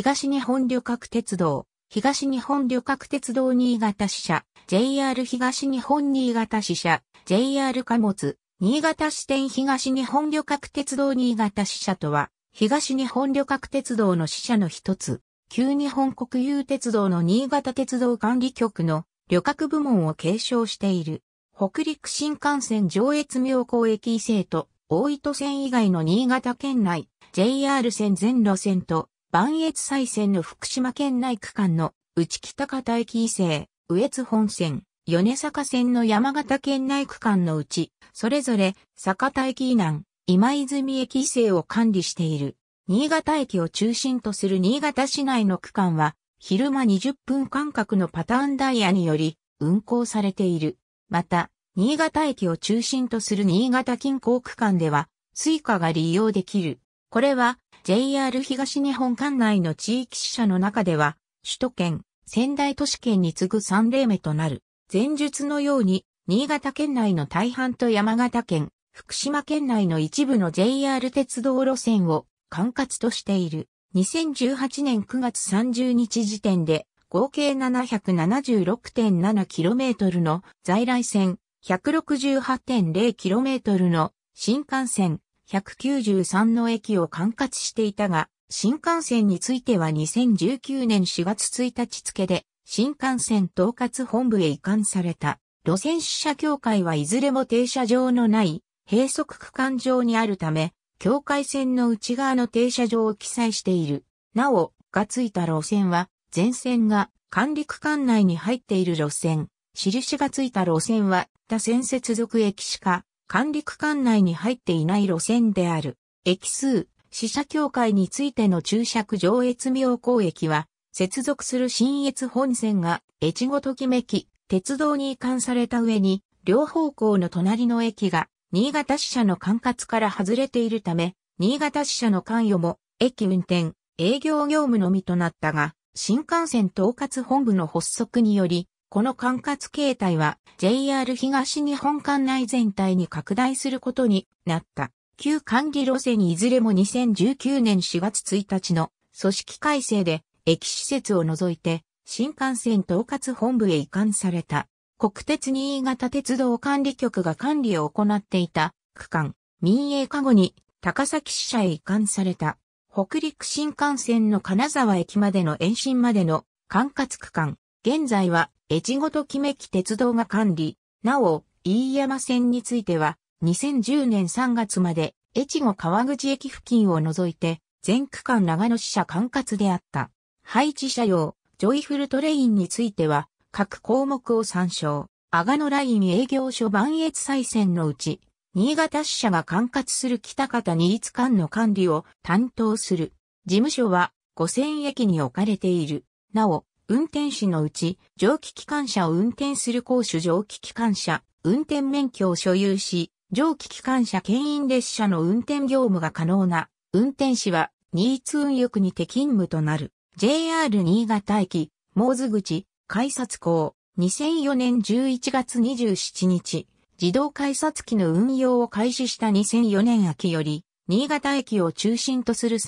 東日本旅客鉄道、東日本旅客鉄道新潟支社、JR 東日本新潟支社、JR 貨物、新潟支店東日本旅客鉄道新潟支社とは、東日本旅客鉄道の支社の一つ、旧日本国有鉄道の新潟鉄道管理局の旅客部門を継承している。北陸新幹線上越妙高駅伊勢と大糸線以外の新潟県内、JR 線全路線と万越西線の福島県内区間の内北方駅以西、上津本線、米坂線の山形県内区間のうち、それぞれ坂田駅以南、今泉駅以西を管理している。新潟駅を中心とする新潟市内の区間は、昼間20分間隔のパターンダイヤにより運行されている。また、新潟駅を中心とする新潟近郊区間では、スイカが利用できる。これは、JR 東日本管内の地域支社の中では、首都圏、仙台都市圏に次ぐ3例目となる。前述のように、新潟県内の大半と山形県、福島県内の一部の JR 鉄道路線を管轄としている。2018年9月30日時点で、合計 776.7km の在来線、168.0km の新幹線、193の駅を管轄していたが、新幹線については2019年4月1日付で、新幹線統括本部へ移管された。路線支社協会はいずれも停車場のない閉塞区間上にあるため、境界線の内側の停車場を記載している。なお、がついた路線は、全線が管理区間内に入っている路線。印がついた路線は、他線接続駅しか管理区間内に入っていない路線である。駅数、死者協会についての注釈上越妙高駅は、接続する新越本線が越後ときめき、鉄道に移管された上に、両方向の隣の駅が、新潟支社の管轄から外れているため、新潟支社の関与も、駅運転、営業業務のみとなったが、新幹線統括本部の発足により、この管轄形態は JR 東日本管内全体に拡大することになった。旧管理路線いずれも2019年4月1日の組織改正で駅施設を除いて新幹線統括本部へ移管された。国鉄新潟鉄道管理局が管理を行っていた区間民営化後に高崎支社へ移管された。北陸新幹線の金沢駅までの延伸までの管轄区間。現在は越後ときめき鉄道が管理。なお、飯山線については、2010年3月まで、越後川口駅付近を除いて、全区間長野支社管轄であった。配置車用、ジョイフルトレインについては、各項目を参照。阿賀野ライン営業所万越再線のうち、新潟支社が管轄する北方新津間の管理を担当する。事務所は、五千駅に置かれている。なお、運転士のうち、蒸気機関車を運転する公主蒸気機関車、運転免許を所有し、蒸気機関車牽引列車の運転業務が可能な、運転士は、新津運輸区にて勤務となる。JR 新潟駅、モーズ口、改札港、2004年11月27日、自動改札機の運用を開始した2004年秋より、新潟駅を中心とする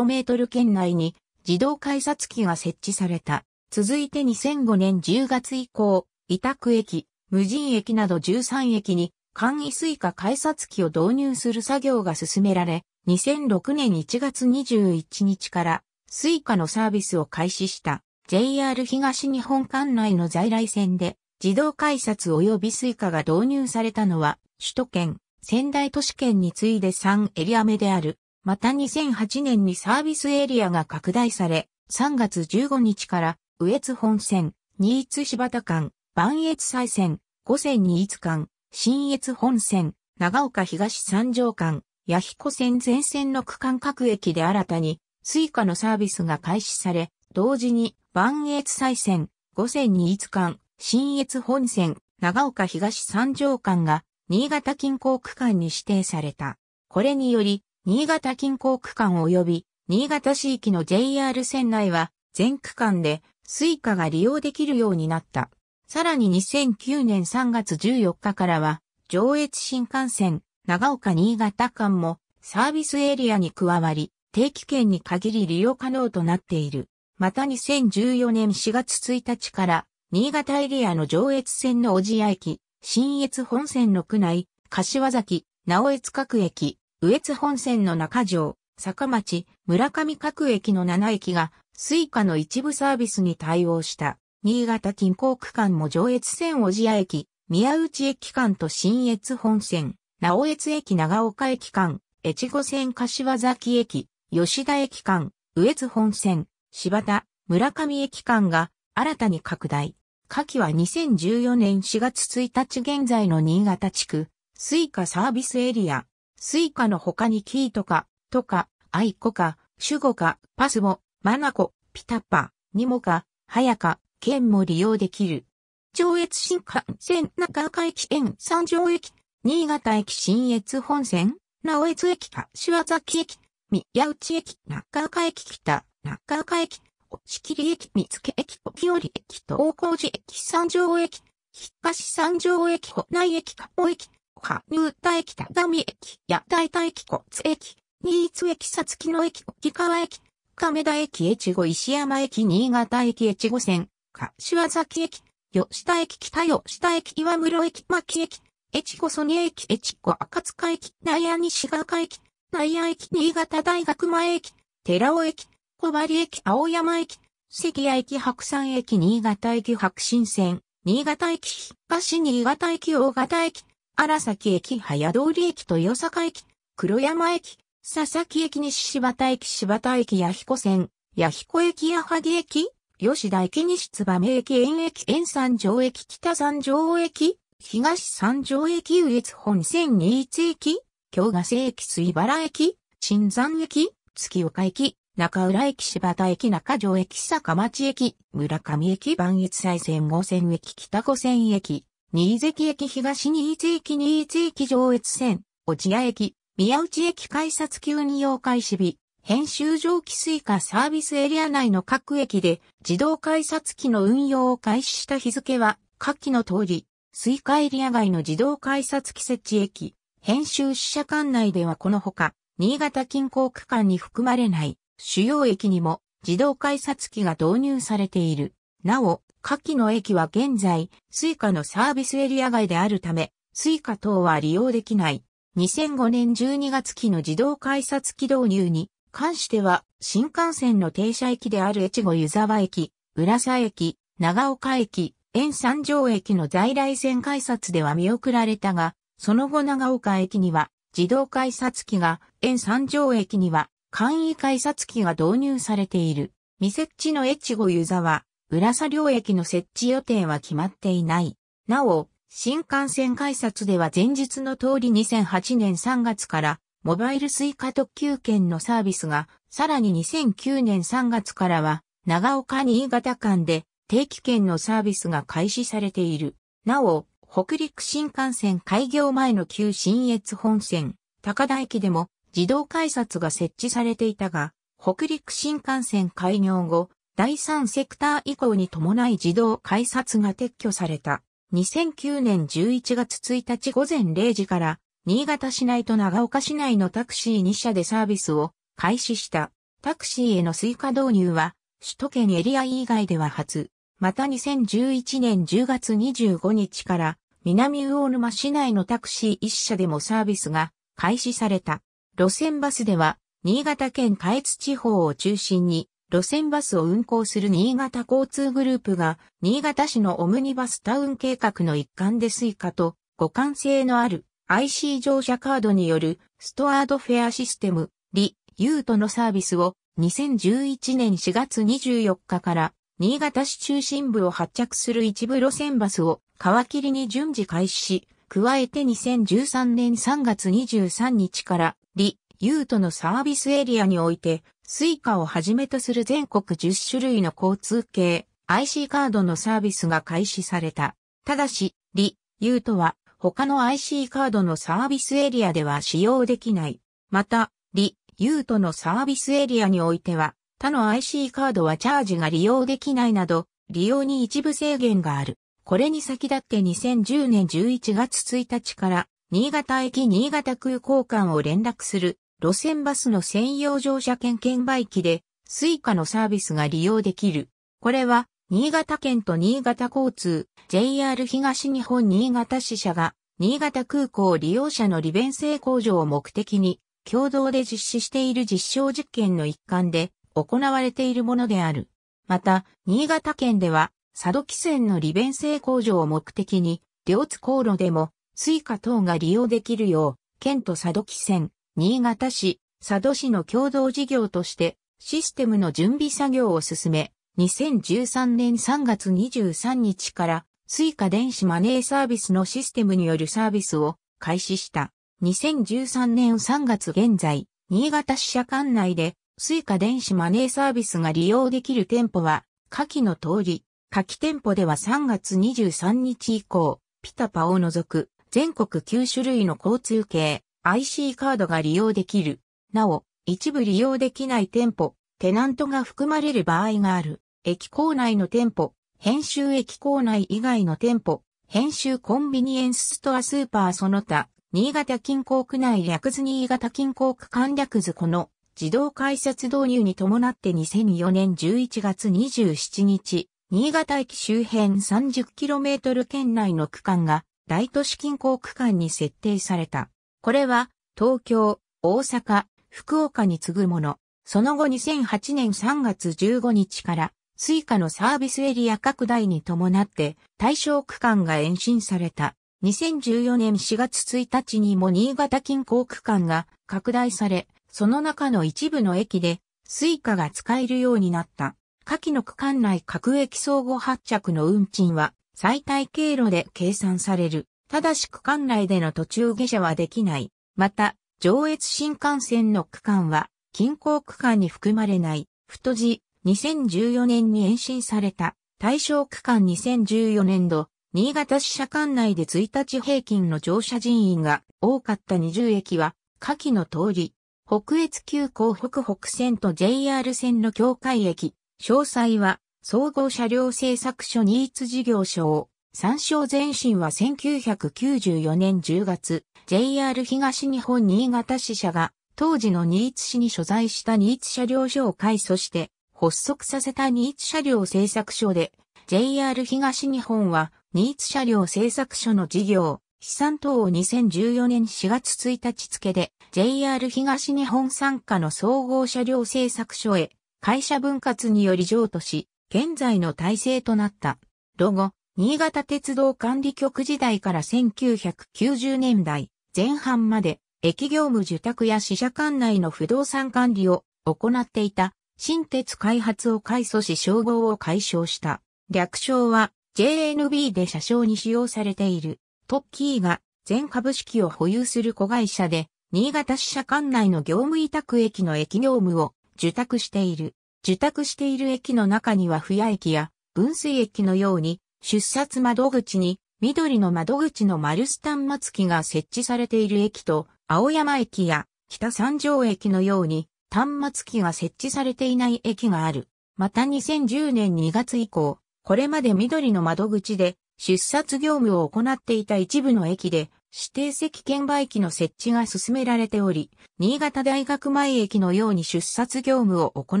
30km 圏内に、自動改札機が設置された。続いて2005年10月以降、委託駅、無人駅など13駅に簡易スイカ改札機を導入する作業が進められ、2006年1月21日からスイカのサービスを開始した JR 東日本管内の在来線で自動改札及びスイカが導入されたのは首都圏、仙台都市圏に次いで3エリア目であるまた2008年にサービスエリアが拡大され、3月15日から、羽越本線、新津柴田間、万越西線、五線新津間、新越本線、長岡東三条間、八彦線全線の区間各駅で新たに、スイカのサービスが開始され、同時に、万越西線、五線新津間、新越本線、長岡東三条間が、新潟近郊区間に指定された。これにより、新潟近郊区間及び新潟市域の JR 線内は全区間でスイカが利用できるようになった。さらに2009年3月14日からは上越新幹線長岡新潟間もサービスエリアに加わり定期券に限り利用可能となっている。また2014年4月1日から新潟エリアの上越線の小千谷駅、新越本線の区内、柏崎、直江各駅、羽越本線の中条、坂町、村上各駅の7駅が、スイカの一部サービスに対応した。新潟近郊区間も上越線小千谷駅、宮内駅間と新越本線、直越駅長岡駅間、越後線柏崎駅、吉田駅間、羽越本線、柴田、村上駅間が新たに拡大。下記は2014年4月1日現在の新潟地区、スイカサービスエリア。スイカの他にキーとか、とか、アイコか、シュゴか、パスモ、マナコ、ピタッパ、ニモか、ハヤか、ンも利用できる。上越新幹線中岡駅沿三条駅、新潟駅新越本線、直越駅か、柏崎駅、宮内駅中岡駅北中岡駅、押切駅見附駅沖寄駅東高寺駅三条駅、引っ越し三条駅保内駅加茂駅、波入田駅田上駅、八田田駅骨駅、新津駅さつきの駅、沖川駅、亀田駅越後石山駅新潟駅越後線、柏崎駅、吉田駅北吉田駅岩室駅牧駅、越後曽根駅越後赤塚駅内野西川駅、内野駅新潟大学前駅、寺尾駅、小針駅青山駅、関谷駅白山駅新潟駅白新線、新潟駅東新潟駅大型駅、荒崎駅、早通駅、豊坂駅、黒山駅、佐々木駅、西柴田駅、柴田駅、弥彦線、弥彦駅、矢作駅、吉田駅、西燕駅、園駅、園三条駅、北三条駅、東三条駅、羽越本線二1駅、京ヶ瀬駅、水原駅、新山駅、月岡駅、中浦駅、柴田駅、中条駅、坂町駅、村上駅、万越西線五線駅、北五線駅、新関駅東新津駅新津駅上越線、落合駅、宮内駅改札急に要開始日、編集蒸気スイカサービスエリア内の各駅で自動改札機の運用を開始した日付は、下記の通り、スイカエリア外の自動改札機設置駅、編集支社管内ではこのほか、新潟近郊区間に含まれない主要駅にも自動改札機が導入されている。なお、下記の駅は現在、スイカのサービスエリア外であるため、スイカ等は利用できない。2005年12月期の自動改札機導入に関しては、新幹線の停車駅である越後湯沢駅、浦沢駅、長岡駅、沿三条駅の在来線改札では見送られたが、その後長岡駅には自動改札機が、沿三条駅には簡易改札機が導入されている。未設置の越後湯沢、浦佐両駅の設置予定は決まっていない。なお、新幹線改札では前日の通り2008年3月からモバイルスイカ特急券のサービスが、さらに2009年3月からは長岡新潟間で定期券のサービスが開始されている。なお、北陸新幹線開業前の旧新越本線、高田駅でも自動改札が設置されていたが、北陸新幹線開業後、第3セクター以降に伴い自動改札が撤去された。2009年11月1日午前0時から、新潟市内と長岡市内のタクシー2社でサービスを開始した。タクシーへの追加導入は、首都圏エリア以外では初。また2011年10月25日から、南魚沼市内のタクシー1社でもサービスが開始された。路線バスでは、新潟県下越地方を中心に、路線バスを運行する新潟交通グループが、新潟市のオムニバスタウン計画の一環でスイカと互換性のある IC 乗車カードによるストアードフェアシステム、リ、ユートのサービスを2011年4月24日から新潟市中心部を発着する一部路線バスを皮切りに順次開始し、加えて2013年3月23日から、リ、ユートのサービスエリアにおいて、スイカをはじめとする全国10種類の交通系 IC カードのサービスが開始された。ただし、リ、ユートは他の IC カードのサービスエリアでは使用できない。また、リ、ユートのサービスエリアにおいては他の IC カードはチャージが利用できないなど、利用に一部制限がある。これに先立って2010年11月1日から、新潟駅新潟空港間を連絡する路線バスの専用乗車券券売機で、スイカのサービスが利用できる。これは、新潟県と新潟交通、JR 東日本新潟支社が、新潟空港利用者の利便性向上を目的に、共同で実施している実証実験の一環で、行われているものである。また、新潟県では、佐渡汽船の利便性向上を目的に、両津航路でも、スイカ等が利用できるよう、県と佐渡汽船、新潟市、佐渡市の共同事業としてシステムの準備作業を進め、2013年3月23日からスイカ電子マネーサービスのシステムによるサービスを開始した。2013年3月現在、新潟支社管内でスイカ電子マネーサービスが利用できる店舗は、下記の通り、下記店舗では3月23日以降、ピタパを除く全国9種類の交通系、IC カードが利用できる。なお、一部利用できない店舗、テナントが含まれる場合がある。駅構内の店舗、編集駅構内以外の店舗、編集コンビニエンスストアスーパーその他、新潟近郊区内略図新潟近郊区間略図この自動改札導入に伴って2004年11月27日、新潟駅周辺 30km 圏内の区間が大都市近郊区間に設定された。これは、東京、大阪、福岡に次ぐもの。その後2008年3月15日から、スイカのサービスエリア拡大に伴って、対象区間が延伸された。2014年4月1日にも新潟近郊区間が拡大され、その中の一部の駅で、スイカが使えるようになった。下記の区間内各駅相互発着の運賃は、最大経路で計算される。ただし区間内での途中下車はできない。また、上越新幹線の区間は、近郊区間に含まれない、太字、2014年に延伸された、対象区間2014年度、新潟支社管内で1日平均の乗車人員が多かった20駅は、下記の通り、北越急行北北線と JR 線の境界駅、詳細は、総合車両製作所ニーツ事業所を、三省前身は1994年10月、JR 東日本新潟支社が、当時の新津市に所在した新津車両所を改組して、発足させた新津車両製作所で、JR 東日本は、新津車両製作所の事業、資産等を2014年4月1日付で、JR 東日本参加の総合車両製作所へ、会社分割により譲渡し、現在の体制となった。ロゴ、新潟鉄道管理局時代から1990年代前半まで駅業務受託や支社管内の不動産管理を行っていた新鉄開発を改組し称号を解消した。略称は JNB で車掌に使用されている。トッキーが全株式を保有する子会社で新潟支社管内の業務委託駅の駅業務を受託している。受託している駅の中には不夜駅や分水駅のように出札窓口に緑の窓口のマルス端末機が設置されている駅と青山駅や北三条駅のように端末機が設置されていない駅がある。また2010年2月以降、これまで緑の窓口で出札業務を行っていた一部の駅で指定席券売機の設置が進められており、新潟大学前駅のように出札業務を行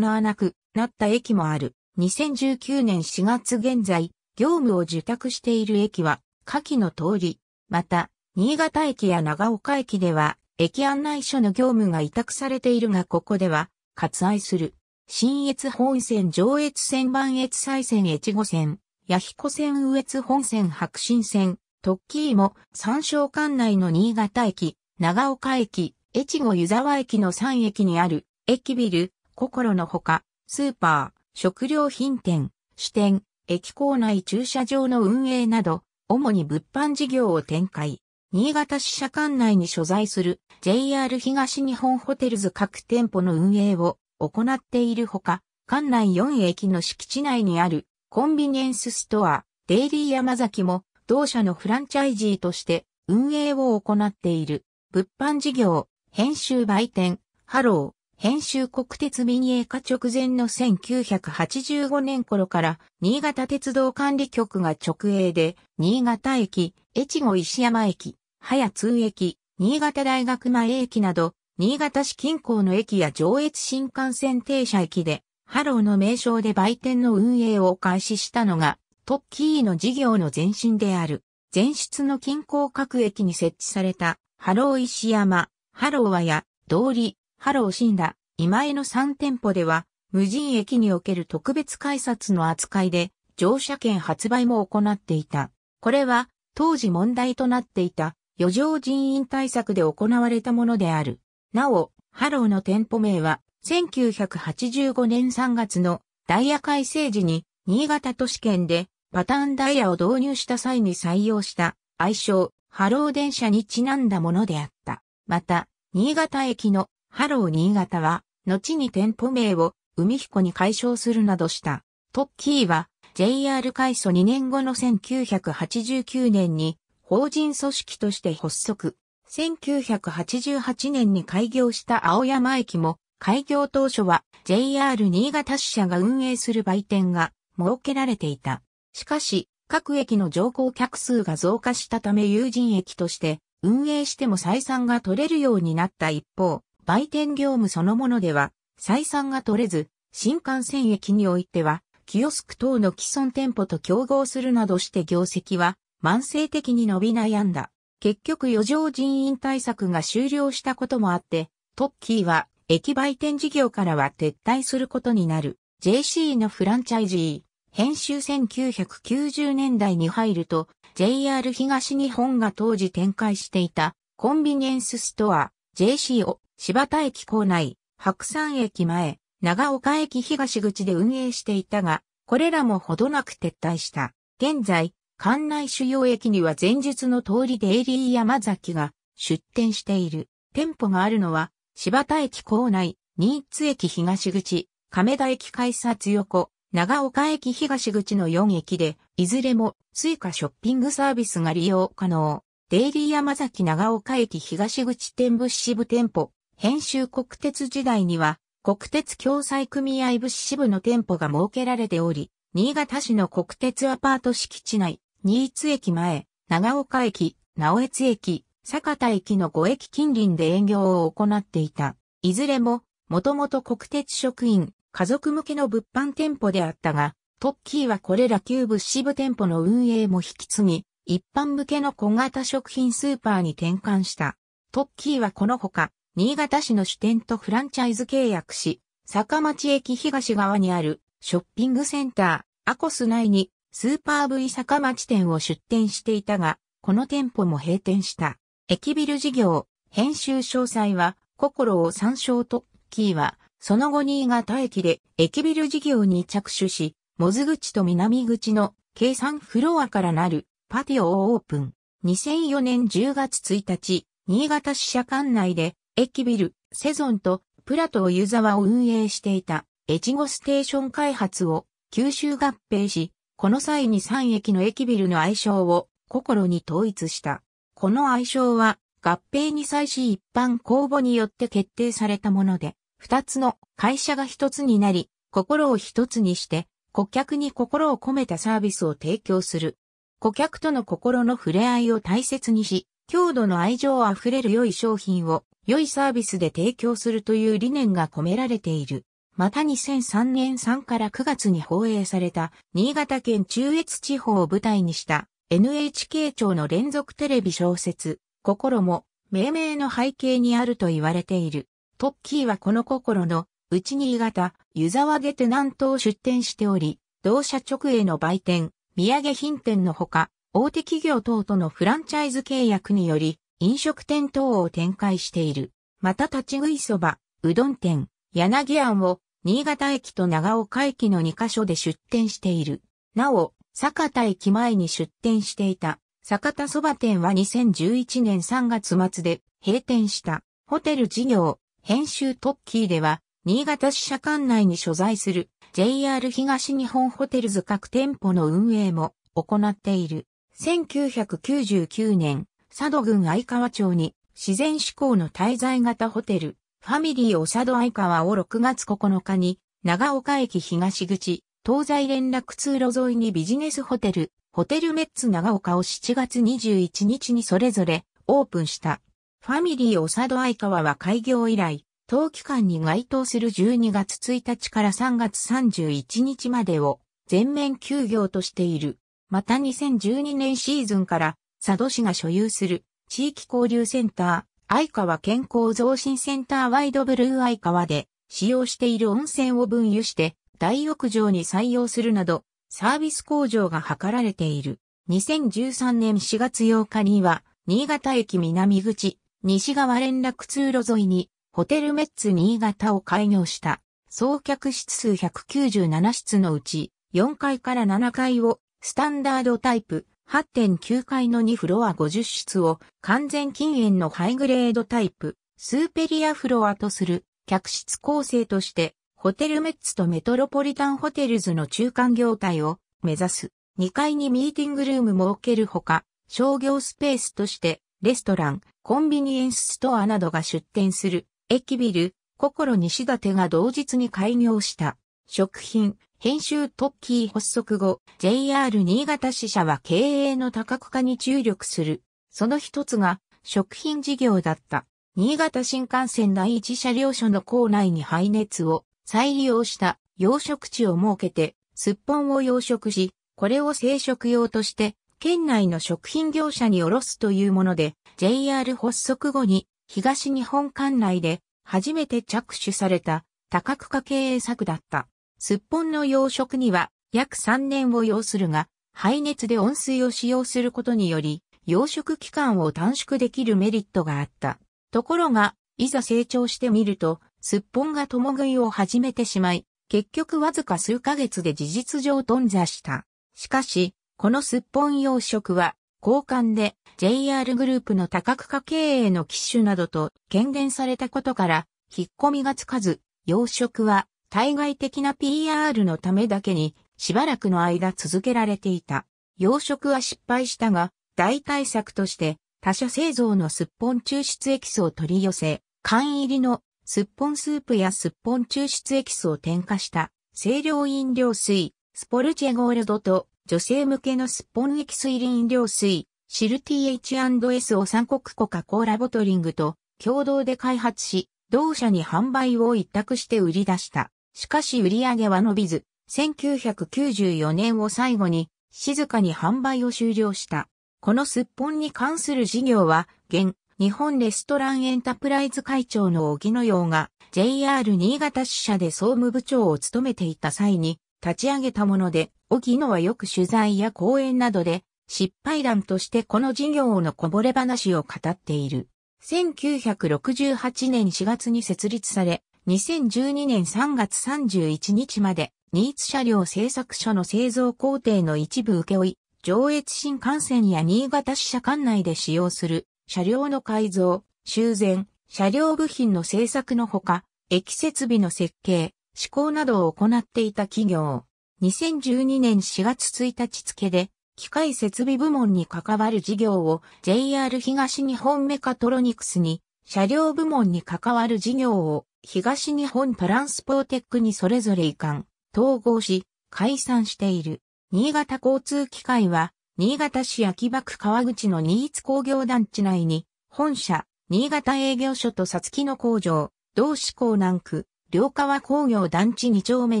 わなくなった駅もある。2019年4月現在、業務を受託している駅は、下記の通り、また、新潟駅や長岡駅では、駅案内所の業務が委託されているがここでは、割愛する。新越本線上越線万越西線越後線、八彦線羽越本線白新線、特急も三省管内の新潟駅、長岡駅、越後湯沢駅の3駅にある、駅ビル、心のほか、スーパー、食料品店、支店、駅構内駐車場の運営など、主に物販事業を展開。新潟支社管内に所在する JR 東日本ホテルズ各店舗の運営を行っているほか、管内4駅の敷地内にあるコンビニエンスストア、デイリー山崎も同社のフランチャイジーとして運営を行っている。物販事業、編集売店、ハロー、編集国鉄民営化直前の1985年頃から新潟鉄道管理局が直営で新潟駅、越後石山駅、早通駅、新潟大学前駅など新潟市近郊の駅や上越新幹線停車駅でハローの名称で売店の運営を開始したのがトッキーの事業の前身である前出の近郊各駅に設置されたハロー石山、ハローはや、通り、ハローシン今江の3店舗では、無人駅における特別改札の扱いで、乗車券発売も行っていた。これは、当時問題となっていた、余剰人員対策で行われたものである。なお、ハローの店舗名は、1985年3月のダイヤ改正時に、新潟都市圏でパターンダイヤを導入した際に採用した愛称、ハロー電車にちなんだものであった。また、新潟駅のハロー新潟は、後に店舗名を海彦に解消するなどした。トッキーは JR 改祖2年後の1989年に法人組織として発足。1988年に開業した青山駅も開業当初は JR 新潟支社が運営する売店が設けられていた。しかし、各駅の乗降客数が増加したため有人駅として運営しても採算が取れるようになった一方、売店業務そのものでは、採算が取れず、新幹線駅においては、キオスク等の既存店舗と競合するなどして業績は慢性的に伸び悩んだ。結局余剰人員対策が終了したこともあって、トッキーは駅売店事業からは撤退することになる。JC のフランチャイジー、編集1990年代に入ると、JR 東日本が当時展開していたコンビニエンスストア、JC を柴田駅構内、白山駅前、長岡駅東口で運営していたが、これらもほどなく撤退した。現在、館内主要駅には前述の通りデイリー山崎が出店している。店舗があるのは、柴田駅構内、新津駅東口、亀田駅改札横、長岡駅東口の4駅で、いずれも追加ショッピングサービスが利用可能。デイリー山崎長岡駅東口店物支部店舗、編集国鉄時代には、国鉄共済組合物支部の店舗が設けられており、新潟市の国鉄アパート敷地内、新津駅前、長岡駅、直江津駅、坂田駅の5駅近隣で営業を行っていた。いずれも、もともと国鉄職員、家族向けの物販店舗であったが、トッキーはこれら旧物支部店舗の運営も引き継ぎ、一般向けの小型食品スーパーに転換した。トッキーはこのほか、新潟市の支店とフランチャイズ契約し、坂町駅東側にあるショッピングセンター、アコス内にスーパー V 坂町店を出店していたが、この店舗も閉店した。駅ビル事業、編集詳細は、心を参照と、キーは、その後新潟駅で駅ビル事業に着手し、モズ口と南口の計算フロアからなるパティオをオープン。2004年10月1日、新潟支社管内で駅ビル、セゾンとプラトを湯沢を運営していた越後ステーション開発を九州合併し、この際に3駅の駅ビルの愛称を心に統一した。この愛称は合併に際し一般公募によって決定されたもので、二つの会社が一つになり、心を一つにして、顧客に心を込めたサービスを提供する。顧客との心の触れ合いを大切にし、強度の愛情あふれる良い商品を良いサービスで提供するという理念が込められている。また2003年3から9月に放映された新潟県中越地方を舞台にした NHK 庁の連続テレビ小説、心も命名の背景にあると言われている。トッキーはこの心のうち新潟、湯沢下手南東出店しており、同社直営の売店、土産品店のほか、大手企業等とのフランチャイズ契約により、飲食店等を展開している。また立ち食いそば、うどん店、柳庵を新潟駅と長岡駅の2カ所で出店している。なお、酒田駅前に出店していた、酒田そば店は2011年3月末で閉店した。ホテル事業、編集トッキーでは、新潟支社管内に所在する JR 東日本ホテルズ各店舗の運営も行っている。1999年、佐渡郡相川町に自然志向の滞在型ホテル、ファミリーお佐渡相川を6月9日に、長岡駅東口、東西連絡通路沿いにビジネスホテル、ホテルメッツ長岡を7月21日にそれぞれオープンした。ファミリーお佐渡相川は開業以来、当期間に該当する12月1日から3月31日までを全面休業としている。また2012年シーズンから佐渡市が所有する地域交流センター、愛川健康増進センターワイドブルー愛川で使用している温泉を分湯して大浴場に採用するなどサービス向上が図られている。2013年4月8日には新潟駅南口西側連絡通路沿いにホテルメッツ新潟を開業した。総客室数197室のうち4階から7階をスタンダードタイプ、8.9階の2フロア50室を完全禁煙のハイグレードタイプ、スーペリアフロアとする客室構成として、ホテルメッツとメトロポリタンホテルズの中間業態を目指す。2階にミーティングルーム設けるほか、商業スペースとして、レストラン、コンビニエンスストアなどが出店する、駅ビル、心西立が同日に開業した。食品、編集トッキー発足後、JR 新潟支社は経営の多角化に注力する。その一つが、食品事業だった。新潟新幹線第一車両所の構内に排熱を再利用した養殖地を設けて、すっぽんを養殖し、これを生殖用として、県内の食品業者に卸すというもので、JR 発足後に、東日本管内で初めて着手された多角化経営策だった。すっぽんの養殖には約3年を要するが、排熱で温水を使用することにより、養殖期間を短縮できるメリットがあった。ところが、いざ成長してみると、すっぽんが共食いを始めてしまい、結局わずか数ヶ月で事実上頓挫した。しかし、このすっぽん養殖は、交換で JR グループの多角化経営の機種などと権限されたことから、引っ込みがつかず、養殖は対外的な PR のためだけにしばらくの間続けられていた。養殖は失敗したが、大対策として他社製造のすっぽん抽出エキスを取り寄せ、缶入りのすっぽんスープやすっぽん抽出エキスを添加した清涼飲料水、スポルチェゴールドと女性向けのすっぽんエキス入り飲料水、シル TH&S を三国コカ・コーラボトリングと共同で開発し、同社に販売を一択して売り出した。しかし売り上げは伸びず、1994年を最後に静かに販売を終了した。このすっぽんに関する事業は、現、日本レストランエンタプライズ会長の木野洋が JR 新潟支社で総務部長を務めていた際に立ち上げたもので、木野はよく取材や講演などで失敗談としてこの事業のこぼれ話を語っている。1968年4月に設立され、2012年3月31日まで、ニーツ車両製作所の製造工程の一部請負い、上越新幹線や新潟支社管内で使用する車両の改造、修繕、車両部品の製作のほか、駅設備の設計、施工などを行っていた企業。2012年4月1日付で、機械設備部門に関わる事業を JR 東日本メカトロニクスに、車両部門に関わる事業を東日本トランスポーテックにそれぞれ移管、統合し、解散している。新潟交通機械は、新潟市秋葉区川口の新津工業団地内に、本社、新潟営業所とさつきの工場、同志港南区、両川工業団地2丁目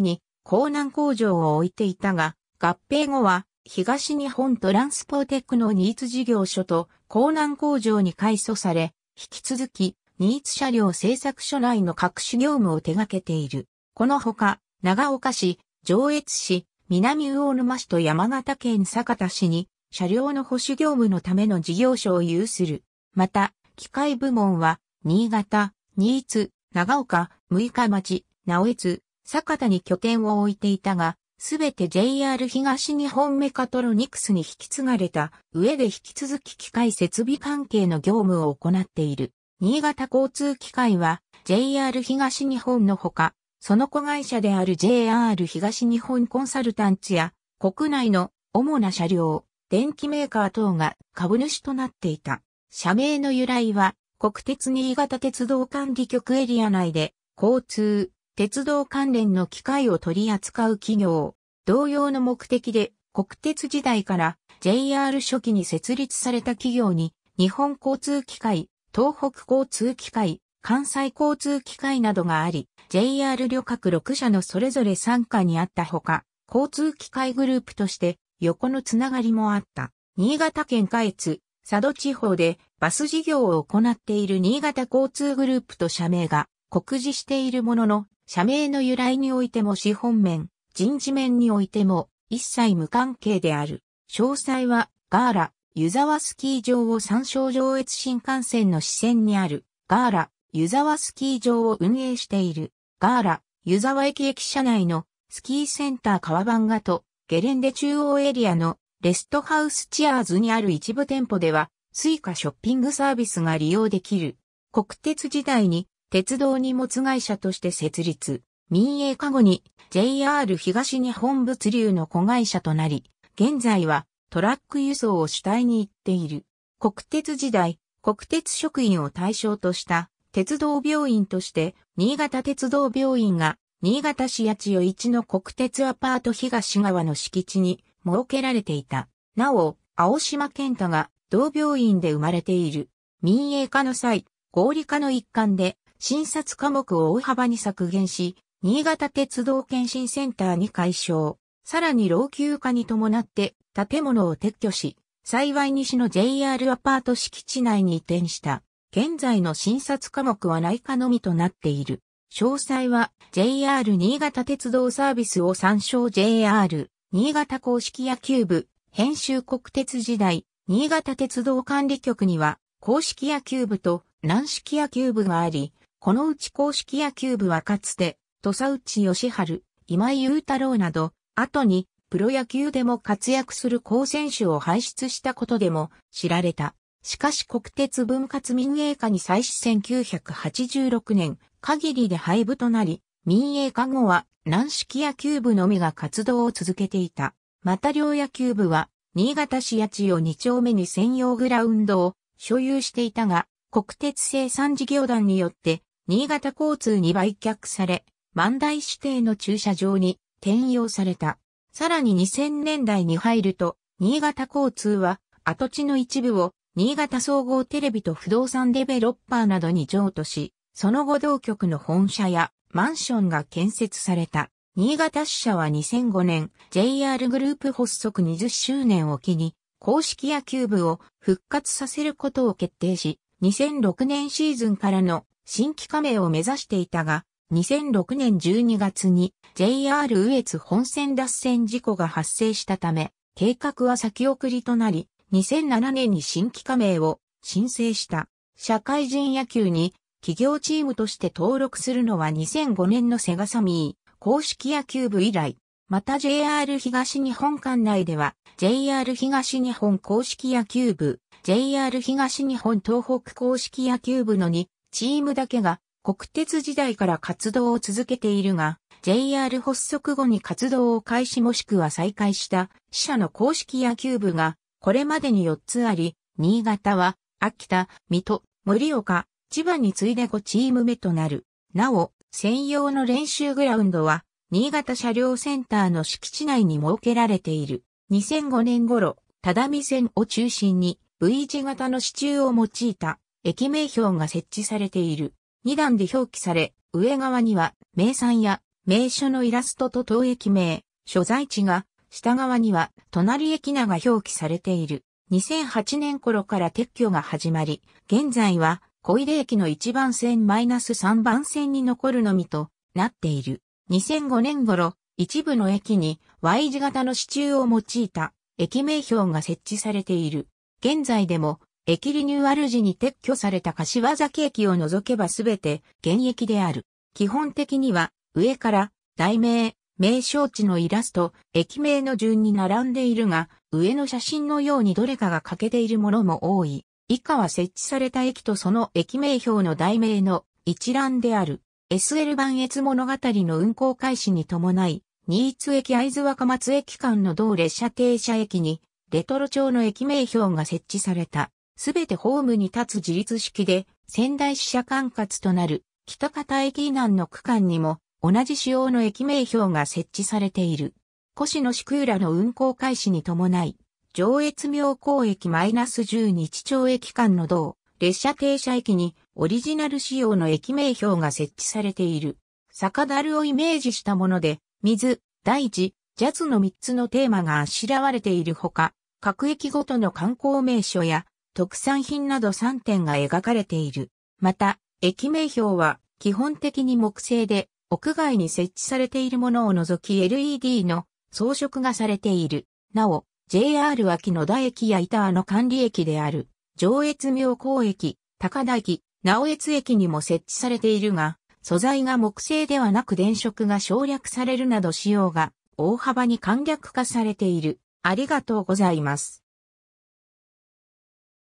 に、港南工場を置いていたが、合併後は、東日本トランスポーテックの新津事業所と、港南工場に改組され、引き続き、新津車両製作所内の各種業務を手掛けている。このほか、長岡市、上越市、南魚沼市と山形県酒田市に、車両の保守業務のための事業所を有する。また、機械部門は、新潟、新津、長岡、六日町、直越、酒田に拠点を置いていたが、すべて JR 東日本メカトロニクスに引き継がれた上で引き続き機械設備関係の業務を行っている。新潟交通機械は JR 東日本のほか、その子会社である JR 東日本コンサルタンツや国内の主な車両、電機メーカー等が株主となっていた。社名の由来は国鉄新潟鉄道管理局エリア内で交通、鉄道関連の機械を取り扱う企業、同様の目的で国鉄時代から JR 初期に設立された企業に日本交通機械東北交通機械、関西交通機械などがあり、JR 旅客6社のそれぞれ参加にあったほか、交通機械グループとして横のつながりもあった。新潟県下越、佐渡地方でバス事業を行っている新潟交通グループと社名が告示しているものの、社名の由来においても資本面、人事面においても一切無関係である。詳細はガーラ、湯沢スキー場を参照上越新幹線の支線にあるガーラ湯沢スキー場を運営しているガーラ湯沢駅駅舎内のスキーセンター川番がとゲレンデ中央エリアのレストハウスチアーズにある一部店舗ではスイカショッピングサービスが利用できる。国鉄時代に鉄道荷物会社として設立。民営化後に JR 東日本物流の子会社となり、現在はトラック輸送を主体に行っている。国鉄時代、国鉄職員を対象とした鉄道病院として、新潟鉄道病院が、新潟市八千代市の国鉄アパート東側の敷地に設けられていた。なお、青島健太が同病院で生まれている。民営化の際、合理化の一環で、診察科目を大幅に削減し、新潟鉄道検診センターに解消。さらに老朽化に伴って建物を撤去し、幸い西の JR アパート敷地内に移転した。現在の診察科目は内科のみとなっている。詳細は JR 新潟鉄道サービスを参照 JR 新潟公式野球部編集国鉄時代新潟鉄道管理局には公式野球部と軟式野球部があり、このうち公式野球部はかつて土佐内義春、今井雄太郎など後にプロ野球でも活躍する高選手を輩出したことでも知られた。しかし国鉄分割民営化に際し1986年限りで廃部となり、民営化後は軟式野球部のみが活動を続けていた。また両野球部は新潟市八千代2丁目に専用グラウンドを所有していたが、国鉄生産事業団によって新潟交通に売却され、万代指定の駐車場に転用された。さらに2000年代に入ると、新潟交通は跡地の一部を新潟総合テレビと不動産デベロッパーなどに譲渡し、その後同局の本社やマンションが建設された。新潟支社は2005年 JR グループ発足20周年を機に公式野球部を復活させることを決定し、2006年シーズンからの新規加盟を目指していたが、2006年12月に JR 羽越本線脱線事故が発生したため、計画は先送りとなり、2007年に新規加盟を申請した。社会人野球に企業チームとして登録するのは2005年のセガサミー公式野球部以来。また JR 東日本管内では JR 東日本公式野球部、JR 東日本東北公式野球部の2チームだけが国鉄時代から活動を続けているが、JR 発足後に活動を開始もしくは再開した支社の公式野球部がこれまでに4つあり、新潟は秋田、水戸、盛岡、千葉に次いで5チーム目となる。なお、専用の練習グラウンドは新潟車両センターの敷地内に設けられている。2005年頃、只見線を中心に V 字型の支柱を用いた駅名標が設置されている。2段で表記され、上側には名産や名所のイラストと当駅名、所在地が、下側には隣駅名が表記されている。2008年頃から撤去が始まり、現在は小出駅の1番線マイナス -3 番線に残るのみとなっている。2005年頃、一部の駅に Y 字型の支柱を用いた駅名標が設置されている。現在でも駅リニューアル時に撤去された柏崎駅を除けばすべて現役である。基本的には上から題名、名称地のイラスト、駅名の順に並んでいるが、上の写真のようにどれかが欠けているものも多い。以下は設置された駅とその駅名表の題名の一覧である。SL 版越物語の運行開始に伴い、新津駅会津若松駅間の同列車停車駅に、レトロ調の駅名表が設置された。すべてホームに立つ自立式で、仙台支社管轄となる北方駅以南の区間にも同じ仕様の駅名標が設置されている。越野宿浦の運行開始に伴い、上越妙高駅マイナス1 2日町駅間の道、列車停車駅にオリジナル仕様の駅名標が設置されている。坂樽をイメージしたもので、水、大地、ジャズの3つのテーマがあしらわれているほか、各駅ごとの観光名所や特産品など3点が描かれている。また、駅名標は基本的に木製で、屋外に設置されているものを除き LED の装飾がされている。なお、JR 秋野田駅や板の管理駅である、上越妙高駅、高田駅、直越駅にも設置されているが、素材が木製ではなく電飾が省略されるなど仕様が大幅に簡略化されている。ありがとうございます。